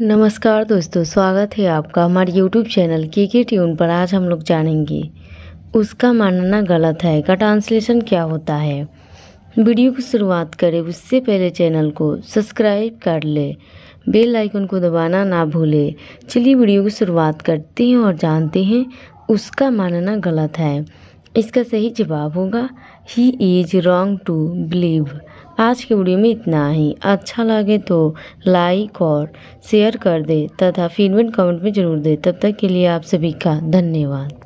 नमस्कार दोस्तों स्वागत है आपका हमारे यूट्यूब चैनल की के ट्यून पर आज हम लोग जानेंगे उसका मानना गलत है का ट्रांसलेशन क्या होता है वीडियो की शुरुआत करें उससे पहले चैनल को सब्सक्राइब कर ले बेल आइकन को दबाना ना भूले चलिए वीडियो की शुरुआत करते हैं और जानते हैं उसका मानना गलत है इसका सही जवाब होगा he is wrong to believe आज के वीडियो में इतना ही अच्छा लगे तो लाइक और शेयर कर दे तथा फीडबैक कमेंट में ज़रूर दे तब तक के लिए आप सभी का धन्यवाद